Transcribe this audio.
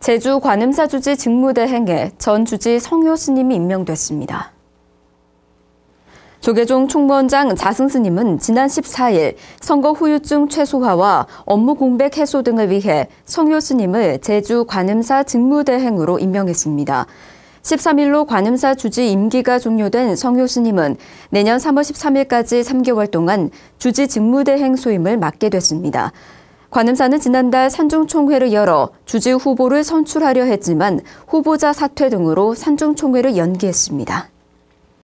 제주 관음사 주지 직무대행에 전 주지 성효 스님이 임명됐습니다. 조계종 총무원장 자승 스님은 지난 14일 선거 후유증 최소화와 업무 공백 해소 등을 위해 성효 스님을 제주 관음사 직무대행으로 임명했습니다. 13일로 관음사 주지 임기가 종료된 성효 스님은 내년 3월 13일까지 3개월 동안 주지 직무대행 소임을 맡게 됐습니다. 관음사는 지난달 산중총회를 열어 주재 후보를 선출하려 했지만 후보자 사퇴 등으로 산중총회를 연기했습니다.